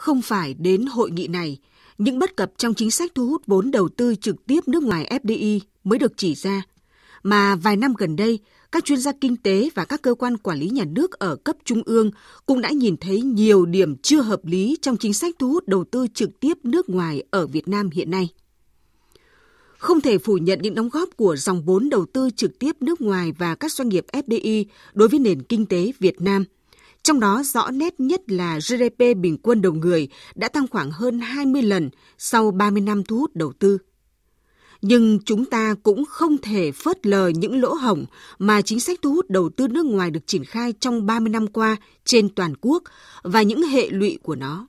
Không phải đến hội nghị này, những bất cập trong chính sách thu hút vốn đầu tư trực tiếp nước ngoài FDI mới được chỉ ra, mà vài năm gần đây, các chuyên gia kinh tế và các cơ quan quản lý nhà nước ở cấp trung ương cũng đã nhìn thấy nhiều điểm chưa hợp lý trong chính sách thu hút đầu tư trực tiếp nước ngoài ở Việt Nam hiện nay. Không thể phủ nhận những đóng góp của dòng vốn đầu tư trực tiếp nước ngoài và các doanh nghiệp FDI đối với nền kinh tế Việt Nam – trong đó rõ nét nhất là GDP bình quân đầu người đã tăng khoảng hơn 20 lần sau 30 năm thu hút đầu tư. Nhưng chúng ta cũng không thể phớt lờ những lỗ hổng mà chính sách thu hút đầu tư nước ngoài được triển khai trong 30 năm qua trên toàn quốc và những hệ lụy của nó.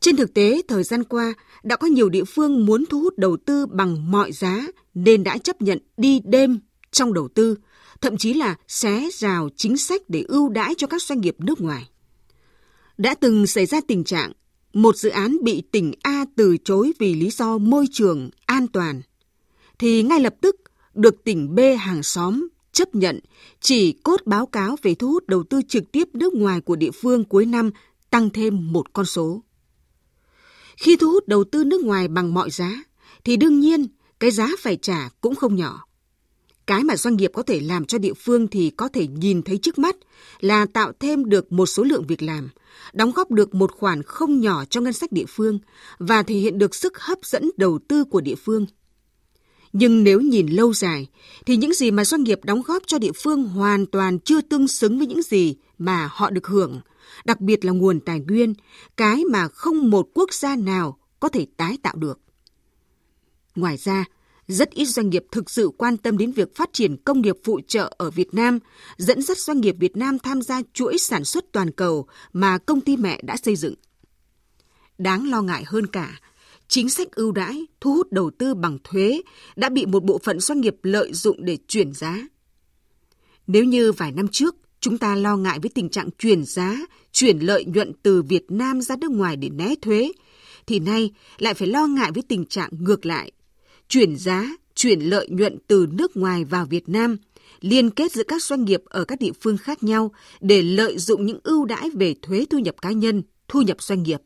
Trên thực tế, thời gian qua đã có nhiều địa phương muốn thu hút đầu tư bằng mọi giá nên đã chấp nhận đi đêm trong đầu tư thậm chí là xé rào chính sách để ưu đãi cho các doanh nghiệp nước ngoài. Đã từng xảy ra tình trạng một dự án bị tỉnh A từ chối vì lý do môi trường an toàn, thì ngay lập tức được tỉnh B hàng xóm chấp nhận chỉ cốt báo cáo về thu hút đầu tư trực tiếp nước ngoài của địa phương cuối năm tăng thêm một con số. Khi thu hút đầu tư nước ngoài bằng mọi giá, thì đương nhiên cái giá phải trả cũng không nhỏ. Cái mà doanh nghiệp có thể làm cho địa phương thì có thể nhìn thấy trước mắt là tạo thêm được một số lượng việc làm, đóng góp được một khoản không nhỏ cho ngân sách địa phương và thể hiện được sức hấp dẫn đầu tư của địa phương. Nhưng nếu nhìn lâu dài thì những gì mà doanh nghiệp đóng góp cho địa phương hoàn toàn chưa tương xứng với những gì mà họ được hưởng, đặc biệt là nguồn tài nguyên, cái mà không một quốc gia nào có thể tái tạo được. Ngoài ra, rất ít doanh nghiệp thực sự quan tâm đến việc phát triển công nghiệp phụ trợ ở Việt Nam, dẫn dắt doanh nghiệp Việt Nam tham gia chuỗi sản xuất toàn cầu mà công ty mẹ đã xây dựng. Đáng lo ngại hơn cả, chính sách ưu đãi thu hút đầu tư bằng thuế đã bị một bộ phận doanh nghiệp lợi dụng để chuyển giá. Nếu như vài năm trước, chúng ta lo ngại với tình trạng chuyển giá, chuyển lợi nhuận từ Việt Nam ra nước ngoài để né thuế, thì nay lại phải lo ngại với tình trạng ngược lại – chuyển giá, chuyển lợi nhuận từ nước ngoài vào Việt Nam, liên kết giữa các doanh nghiệp ở các địa phương khác nhau để lợi dụng những ưu đãi về thuế thu nhập cá nhân, thu nhập doanh nghiệp.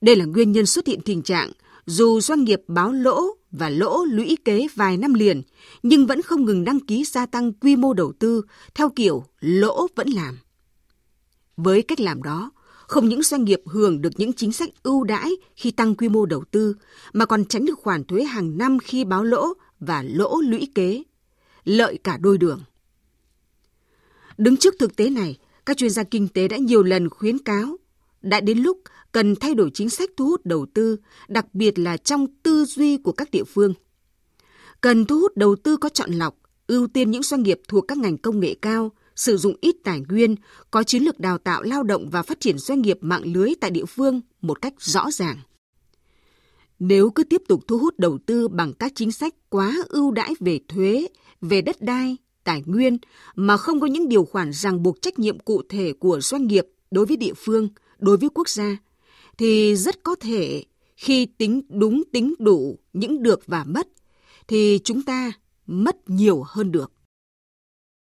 Đây là nguyên nhân xuất hiện tình trạng dù doanh nghiệp báo lỗ và lỗ lũy kế vài năm liền, nhưng vẫn không ngừng đăng ký gia tăng quy mô đầu tư theo kiểu lỗ vẫn làm. Với cách làm đó, không những doanh nghiệp hưởng được những chính sách ưu đãi khi tăng quy mô đầu tư, mà còn tránh được khoản thuế hàng năm khi báo lỗ và lỗ lũy kế. Lợi cả đôi đường. Đứng trước thực tế này, các chuyên gia kinh tế đã nhiều lần khuyến cáo đã đến lúc cần thay đổi chính sách thu hút đầu tư, đặc biệt là trong tư duy của các địa phương. Cần thu hút đầu tư có chọn lọc, ưu tiên những doanh nghiệp thuộc các ngành công nghệ cao, sử dụng ít tài nguyên, có chiến lược đào tạo lao động và phát triển doanh nghiệp mạng lưới tại địa phương một cách rõ ràng. Nếu cứ tiếp tục thu hút đầu tư bằng các chính sách quá ưu đãi về thuế, về đất đai, tài nguyên mà không có những điều khoản ràng buộc trách nhiệm cụ thể của doanh nghiệp đối với địa phương, đối với quốc gia thì rất có thể khi tính đúng tính đủ những được và mất thì chúng ta mất nhiều hơn được.